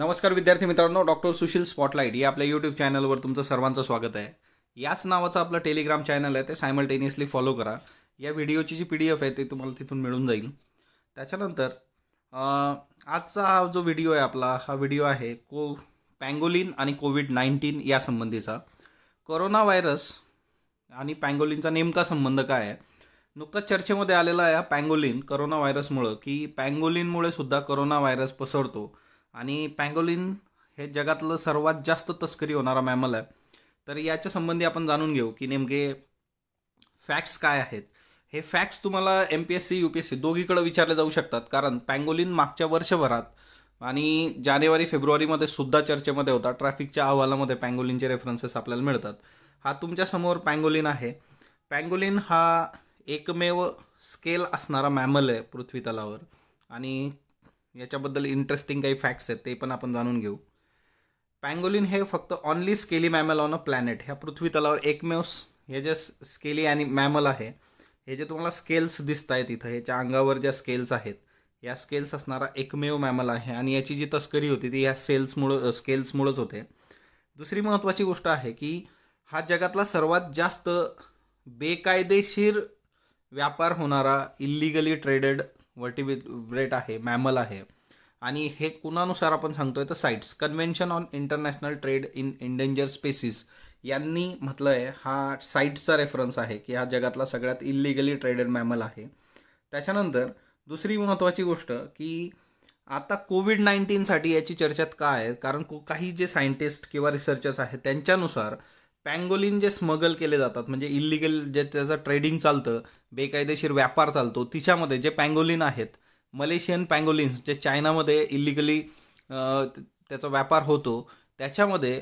नमस्कार विद्यार्थी मित्रांनो डॉक्टर सुशील स्पॉटलाईट या आपल्या यूट्यूब चॅनलवर तुमचं सर्वांचं स्वागत आहे याच नावाचं आपलं टेलिग्राम चॅनल आहे ते सायमल्टेनियसली फॉलो करा या व्हिडिओची जी पी डी एफ आहे ते तुम्हाला तिथून मिळून जाईल त्याच्यानंतर आजचा हा जो व्हिडिओ आहे आपला हा व्हिडिओ आहे को पँगोलिन आणि कोविड नाईन्टीन यासंबंधीचा कोरोना व्हायरस आणि पँगोलिनचा नेमका संबंध काय आहे नुकताच चर्चेमध्ये आलेला आहे हा पँगोलिन करोना व्हायरसमुळं की पँगोलिनमुळे सुद्धा करोना व्हायरस पसरतो आणि पँगोलिन हे जगातलं सर्वात जास्त तस्करी होणारा मॅमल आहे तर याच्या संबंधी आपण जाणून घेऊ की नेमके फॅक्ट्स काय आहेत हे फॅक्ट्स तुम्हाला M P S C U P S C दोघीकडे विचारले जाऊ शकतात कारण पँगोलिन मागच्या वर्षभरात आणि जानेवारी फेब्रुवारीमध्ये सुद्धा चर्चेमध्ये होता ट्रॅफिकच्या अहवालामध्ये पँगोलिनचे रेफरन्सेस आपल्याला मिळतात हा तुमच्यासमोर पँगोलिन आहे पँगोलिन हा एकमेव स्केल असणारा मॅमल आहे पृथ्वी तलावर आणि याच्याबद्दल इंटरेस्टिंग काही फॅक्ट्स आहेत ते पण आपण जाणून घेऊ पँगोलिन हे फक्त only scaly mammal on a planet ह्या पृथ्वी तलावर एकमेव हे जे स्केली आणि मॅमल आहे हे जे तुम्हाला स्केल्स दिसत आहेत इथं ह्याच्या अंगावर ज्या स्केल्स आहेत या स्केल्स असणारा एकमेव मॅमल आहे आणि याची जी तस्करी होती ती ह्या सेल्समुळं स्केल्समुळंच होते दुसरी महत्त्वाची गोष्ट आहे की हा जगातला सर्वात जास्त बेकायदेशीर व्यापार होणारा इल्लिगली ट्रेडेड वर्टिब्रेट आहे मॅमल आहे आणि हे कुणानुसार आपण सांगतोय तर CITES convention on international trade in endangered species यांनी म्हटलं आहे हा साईट्सचा रेफरन्स आहे की हा जगातला सगळ्यात इलिगली ट्रेडेड मॅमल आहे त्याच्यानंतर दुसरी महत्त्वाची गोष्ट की आता कोविड नाईन्टीनसाठी याची चर्चेत का आहे कारण काही जे सायंटिस्ट किंवा रिसर्चर्स आहेत त्यांच्यानुसार पँगोलिन जे स्मगल केले जातात म्हणजे इलिगल जे त्याचं ट्रेडिंग चालतं बेकायदेशीर व्यापार चालतो तिच्यामध्ये जे पँगोलिन आहेत मलेशियन पँगोलिन्स जे चायनामध्ये इलिगली त्याचा व्यापार होतो त्याच्यामध्ये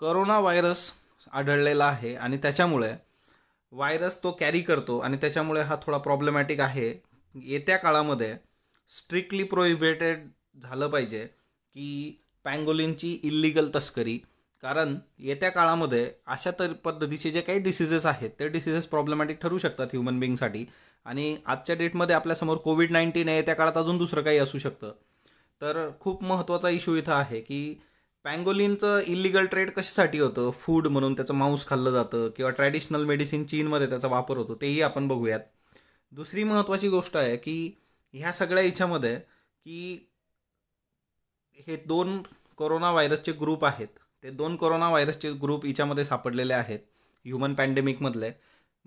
करोना व्हायरस आढळलेला आहे आणि त्याच्यामुळे व्हायरस तो कॅरी करतो आणि त्याच्यामुळे हा थोडा प्रॉब्लेमॅटिक आहे येत्या काळामध्ये स्ट्रिक्टली प्रोहिबिटेड झालं पाहिजे की पँगोलिनची इल्लिगल तस्करी कारण येत्या काळामध्ये अशा तर पद्धतीचे जे काही डिसिजेस आहेत ते डिसिजेस प्रॉब्लेमॅटिक ठरू शकतात ह्युमन बिंगसाठी आणि आजच्या डेटमध्ये आपल्यासमोर कोविड नाईन्टीन आहे त्या काळात अजून दुसरं काही असू शकतं तर खूप महत्त्वाचा इशू इथं आहे की पँगोलिनचं इलिगल ट्रेड कशासाठी होतं फूड म्हणून त्याचं मांस खाल्लं जातं किंवा ट्रॅडिशनल मेडिसिन चीनमध्ये त्याचा वापर होतो तेही आपण बघूयात दुसरी महत्त्वाची गोष्ट आहे की ह्या सगळ्या याच्यामध्ये की हे दोन कोरोना व्हायरसचे ग्रुप आहेत ते दोन कोरोना व्हायरसचे ग्रुप हिच्यामध्ये सापडलेले आहेत ह्युमन पॅन्डेमिकमधले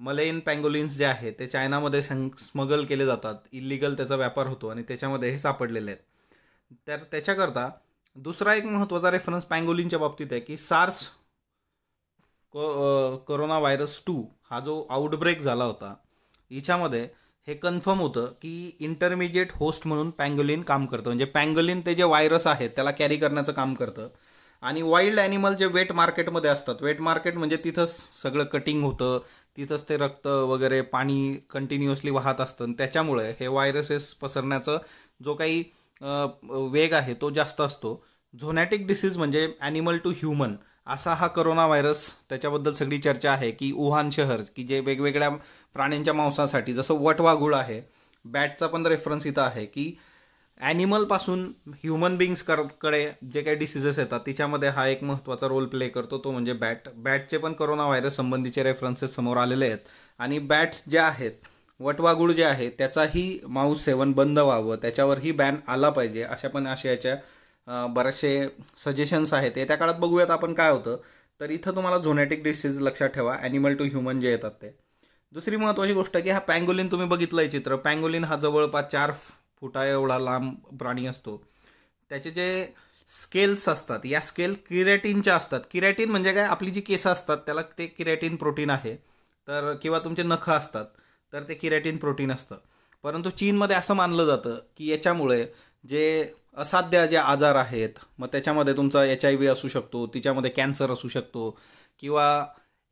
मलेइन पँगोलिन्स जे आहे ते चायनामध्ये सं स्मगल केले जातात इलिगल त्याचा व्यापार होतो आणि त्याच्यामध्ये हे सापडलेले आहेत तर त्याच्याकरता दुसरा एक महत्त्वाचा रेफरन्स पँगोलिनच्या बाबतीत आहे की सार्स को कोरोना व्हायरस टू हा जो आउटब्रेक झाला होता याच्यामध्ये हे कन्फर्म होतं की इंटरमिजिएट होस्ट म्हणून पँगोलिन काम करतं म्हणजे पँगोलिन ते जे व्हायरस आहे त्याला कॅरी करण्याचं काम करतं आणि वाईल्ड ॲनिमल जे वेट मार्केटमध्ये असतात वेट मार्केट म्हणजे तिथंच सगळं कटिंग होतं तिथंच ते रक्त वगैरे पाणी कंटिन्युअसली वाहत असतं त्याच्यामुळे हे व्हायरसेस पसरण्याचं जो काही वेग आहे तो जास्त असतो झोनॅटिक डिसीज म्हणजे ॲनिमल टू ह्युमन असा हा करोना व्हायरस त्याच्याबद्दल सगळी चर्चा आहे की वुहान शहर की जे वेगवेगळ्या प्राण्यांच्या मांसासाठी जसं वटवाघुळ आहे बॅटचा पण रेफरन्स इथं आहे की ॲनिमलपासून ह्युमन बिंग्स कडे जे काही डिसिजेस येतात तिच्यामध्ये हा एक महत्त्वाचा रोल प्ले करतो तो म्हणजे बॅट बॅटचे पण करोना व्हायरस संबंधीचे रेफरन्सेस समोर आलेले आहेत आणि बॅट्स जे आहेत वटवागुळ जे आहे त्याचाही माऊस सेवन बंद व्हावं त्याच्यावरही बॅन आला पाहिजे अशा पण आशयाच्या बरेचसे सजेशन्स आहेत येत्या काळात बघूयात आपण काय होतं तर इथं तुम्हाला झोनॅटिक डिसीज लक्षात ठेवा ॲनिमल टू ह्युमन जे येतात ते दुसरी महत्त्वाची गोष्ट की हा पँगोलिन तुम्ही बघितलं आहे चित्र पँगोलिन हा जवळपास चार फुटा एवढा लांब प्राणी असतो त्याचे जे स्केल्स असतात या स्केल किरॅटिनच्या असतात किरेटीन म्हणजे काय आपली जी केसं असतात त्याला ते किरेटीन प्रोटीन आहे तर किंवा तुमचे नखं असतात तर ते किरेटीन प्रोटीन असतं परंतु चीनमध्ये असं मानलं जातं की याच्यामुळे जे असाध्य जे आजार आहेत मग त्याच्यामध्ये तुमचा एच आय व्ही असू शकतो तिच्यामध्ये कॅन्सर असू शकतो किंवा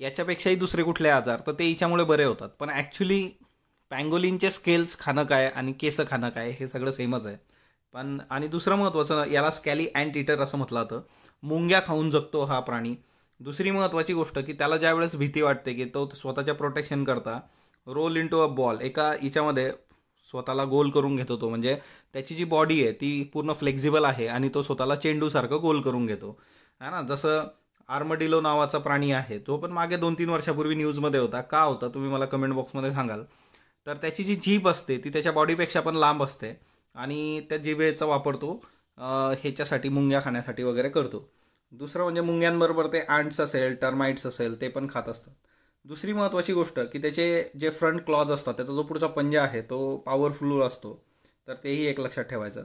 याच्यापेक्षाही दुसरे कुठले आजार तर ते हिच्यामुळे बरे होतात पण ॲक्च्युली पँगोलिनचे स्केल्स खाणं काय आणि केसं खाणं काय हे सगळं सेमच आहे पण आणि दुसरं महत्त्वाचं याला स्कॅली अँड इटर असं म्हटलं जातं मुंग्या खाऊन जगतो हा प्राणी दुसरी महत्त्वाची गोष्ट की त्याला ज्या वेळेस भीती वाटते की तो स्वतःच्या प्रोटेक्शन करता roll into a ball एका याच्यामध्ये स्वतःला गोल करून घेतो तो म्हणजे त्याची जी बॉडी आहे ती पूर्ण फ्लेक्झिबल आहे आणि तो स्वतःला चेंडूसारखं गोल करून घेतो है ना जसं आर्मडिलो नावाचा प्राणी आहे तो पण मागे दोन तीन वर्षापूर्वी न्यूजमध्ये होता का होता तुम्ही मला कमेंट बॉक्समध्ये सांगाल तर त्याची जी जीभ असते ती त्याच्या बॉडीपेक्षा पण लांब असते आणि त्या जिभेचा वापर तो ह्याच्यासाठी मुंग्या खाण्यासाठी वगैरे करतो दुसरं म्हणजे मुंग्यांबरोबर ते आंट्स असेल टर्माइट्स असेल ते पण खात असतात दुसरी महत्त्वाची गोष्ट की त्याचे जे फ्रंट क्लॉज असतात त्याचा जो पुढचा पंजा आहे तो पॉवरफुल असतो तर तेही एक लक्षात ठेवायचं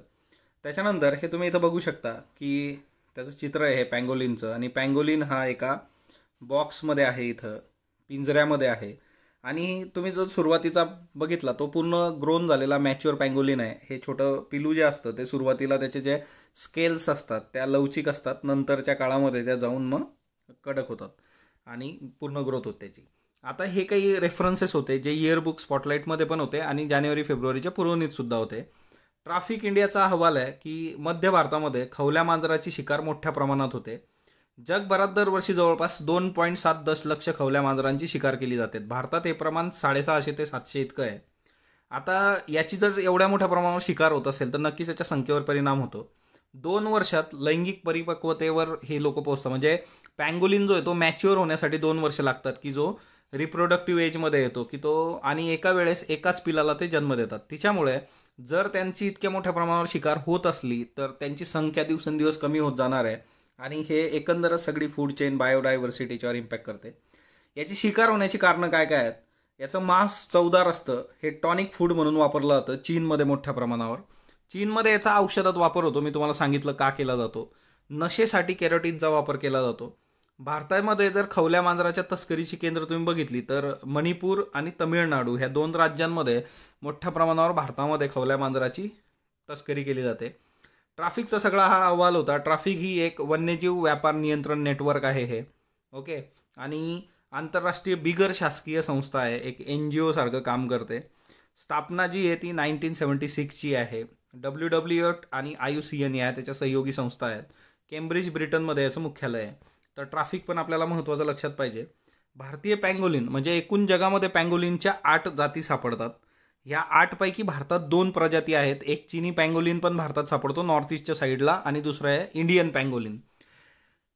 त्याच्यानंतर हे तुम्ही इथं बघू शकता की त्याचं चित्र आहे पँगोलिनचं आणि पँगोलिन हा एका बॉक्समध्ये आहे इथं पिंजऱ्यामध्ये आहे आणि तुम्ही जो सुरुवातीचा बघितला तो पूर्ण ग्रोन झालेला मॅच्युअर पँगोलिन आहे हे छोटं पिलू जे असतं ते सुरुवातीला त्याचे जे स्केल्स असतात त्या लवचिक असतात नंतरच्या काळामध्ये त्या जाऊन मग कडक होतात आणि पूर्ण ग्रोथ होत त्याची आता हे काही रेफरन्सेस होते जे इयरबुक स्पॉटलाईटमध्ये पण होते आणि जानेवारी फेब्रुवारीच्या पुरवणीतसुद्धा होते ट्राफिक इंडियाचा अहवाल आहे की मध्य भारतामध्ये खवल्या मांजराची शिकार मोठ्या प्रमाणात होते जगभरात दरवर्षी जवळपास दोन पॉईंट सात दशलक्ष खवल्या मांजरांची शिकार केली जाते भारतात हे प्रमाण साडेसहाशे ते सातशे इतकं आहे आता याची जर एवढ्या मोठ्या प्रमाणावर शिकार होत असेल तर नक्कीच याच्या संख्येवर परिणाम होतो दोन वर्षात लैंगिक परिपक्वतेवर हे लोक पोहोचतात म्हणजे पँगोलिन जो आहे तो मॅच्युअर होण्यासाठी दोन वर्ष लागतात की जो रिप्रोडक्टिव्ह एजमध्ये येतो की तो आणि एका वेळेस एकाच पिलाला ते जन्म देतात तिच्यामुळे जर त्यांची इतक्या मोठ्या प्रमाणावर शिकार होत असली तर त्यांची संख्या दिवसेंदिवस कमी होत जाणार आहे आणि हे एकंदरच सगळी फूड चेन बायोडायव्हर्सिटीच्यावर इम्पॅक्ट करते याची शिकार होण्याची कारणं काय काय आहेत याचं मांस चवदार असतं हे टॉनिक फूड म्हणून वापरलं जातं चीनमध्ये मोठ्या प्रमाणावर चीनमध्ये याचा औषधात वापर होतो मी तुम्हाला सांगितलं का केला जातो नशेसाठी कॅरोटीनचा वापर केला जातो भारतामध्ये जर खवल्या मांजराच्या तस्करीची केंद्र तुम्ही बघितली तर मणिपूर आणि तमिळनाडू ह्या दोन राज्यांमध्ये मोठ्या प्रमाणावर भारतामध्ये खवल्या मांजराची तस्करी केली जाते ट्राफिकचा सगळा हा अहवाल होता ट्राफिक ही एक वन्यजीव व्यापार नियंत्रण नेटवर्क आहे हे ओके आणि आंतरराष्ट्रीय बिगर शासकीय संस्था आहे एक एन जी ओसारखं काम करते स्थापना जी आहे ती नाईन्टीन सेवन्टी सिक्सची आहे डब्ल्यू डब्ल्यू एट आणि आय यू सी एन या त्याच्या सहयोगी संस्था आहेत केम्ब्रिज ब्रिटनमध्ये याचं मुख्यालय आहे तर ट्राफिक पण आपल्याला महत्त्वाचं लक्षात पाहिजे भारतीय पँगोलिन म्हणजे एकूण जगामध्ये पँगोलिनच्या आठ जाती सापडतात ह्या आठपैकी भारतात दोन प्रजाती आहेत एक चिनी पँगोलिन पण भारतात सापडतो नॉर्थ ईस्टच्या साईडला आणि दुसरा आहे इंडियन पँगोलिन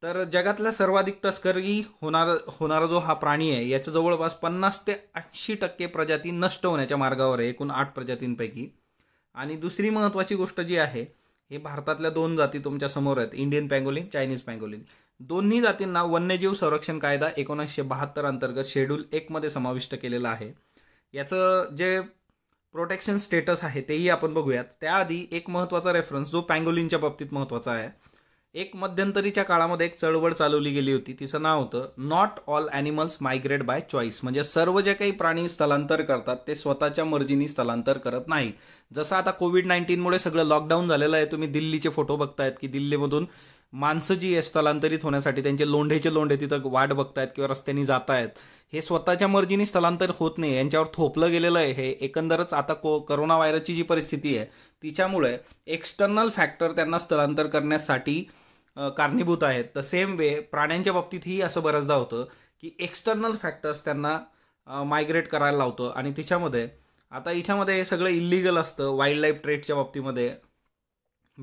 तर जगातला सर्वाधिक तस्करी होणार होणारा जो हा प्राणी आहे याच्या जवळपास पन्नास ते ऐंशी टक्के प्रजाती नष्ट होण्याच्या मार्गावर आहे एकूण आठ प्रजातींपैकी आणि दुसरी महत्त्वाची गोष्ट जी आहे हे भारतातल्या दोन जाती तुमच्या समोर आहेत इंडियन पँगोलिन चायनीज पँगोलिन दोन्ही जातींना वन्यजीव संरक्षण कायदा एकोणीसशे बहात्तर अंतर्गत शेड्यूल एकमध्ये समाविष्ट केलेला आहे याचं जे प्रोटेक्शन स्टेटस आहे तेही आपण बघूयात त्याआधी एक महत्त्वाचा रेफरन्स जो पँगोलिनच्या बाबतीत महत्त्वाचा आहे एक मध्यंतरीच्या काळामध्ये एक चळवळ चालवली गेली होती तिचं नाव होतं not all animals migrate by choice म्हणजे सर्व जे काही प्राणी स्थलांतर करतात ते स्वतःच्या मर्जीनी स्थलांतर करत नाही जसं आता कोविड नाईन्टीनमुळे सगळं लॉकडाऊन झालेलं आहे तुम्ही दिल्लीचे फोटो बघतायत की दिल्लीमधून माणसं जी आहे स्थलांतरित होण्यासाठी त्यांचे लोंढेचे लोंढे तिथं वाट बघतायत किंवा रस्त्यांनी जात आहेत हे स्वतःच्या मर्जीने स्थलांतर होत नाही यांच्यावर थोपलं गेलेलं आहे हे एकंदरच आता को करोना व्हायरसची जी परिस्थिती आहे तिच्यामुळे एक्स्टर्नल फॅक्टर त्यांना स्थलांतर करण्यासाठी कारणीभूत आहेत तर सेम वे प्राण्यांच्या बाबतीतही असं बऱ्याचदा होतं की एक्सटर्नल फॅक्टर्स त्यांना मायग्रेट करायला लावतं आणि तिच्यामध्ये आता हे सगळं इलिगल असतं वाईल्ड लाईफ ट्रेडच्या बाबतीमध्ये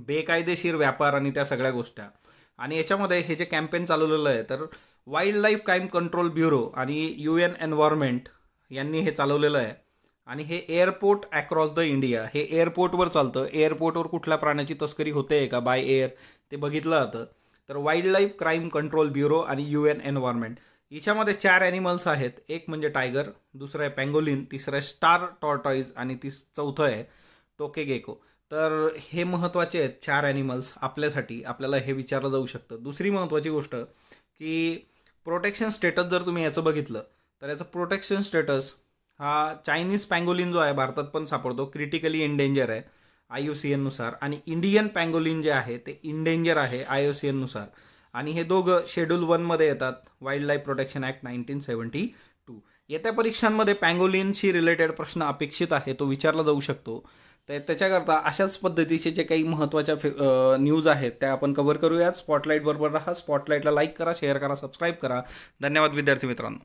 बेकायदेशीर व्यापार आणि त्या सगळ्या गोष्टी आणि याच्यामध्ये हे जे कॅम्पेन चालवलेलं आहे तर wildlife crime control bureau आणि यू एन एन्व्हायरमेंट यांनी हे चालवलेलं आहे आणि हे एअरपोर्ट अक्रॉस द इंडिया हे एअरपोर्टवर चालतं एअरपोर्टवर कुठल्या प्राण्याची तस्करी होते आहे का बाय एअर ते बघितलं जातं तर wildlife crime control bureau आणि यू एन एन्व्हायरमेंट याच्यामध्ये चार ॲनिमल्स आहेत एक म्हणजे टायगर दुसरं आहे पँगोलिन तिसरं आहे स्टार टॉर्टॉईज आणि तिस चौथं आहे टोके गेको तर हे महत्त्वाचे आहेत चार ॲनिमल्स आपल्यासाठी आपल्याला हे विचारलं जाऊ शकतं दुसरी महत्त्वाची गोष्ट की प्रोटेक्शन स्टेटस जर तुम्ही याचं बघितलं तर याचं प्रोटेक्शन स्टेटस हा चायनीज पँगोलिन जो आहे भारतात पण सापडतो क्रिटिकली इनडेंजर आहे आय ओ सी एननुसार आणि इंडियन पँगोलिन जे आहे ते इंडेंजर आहे आय ओ सी एननुसार आणि हे दोघं शेड्यूल वनमध्ये येतात wildlife protection act nineteen seventy two येत्या परीक्षांमध्ये पँगोलिनशी रिलेटेड प्रश्न अपेक्षित आहे तो विचारला जाऊ शकतो तर त्याच्याकरता अशाच पद्धतीचे जे काही महत्त्वाच्या फे न्यूज आहेत त्या आपण कव्हर करूयात बरोबर राहा स्पॉटलाईटला लाईक करा शेअर करा सबस्क्राईब करा धन्यवाद विद्यार्थी मित्रांनो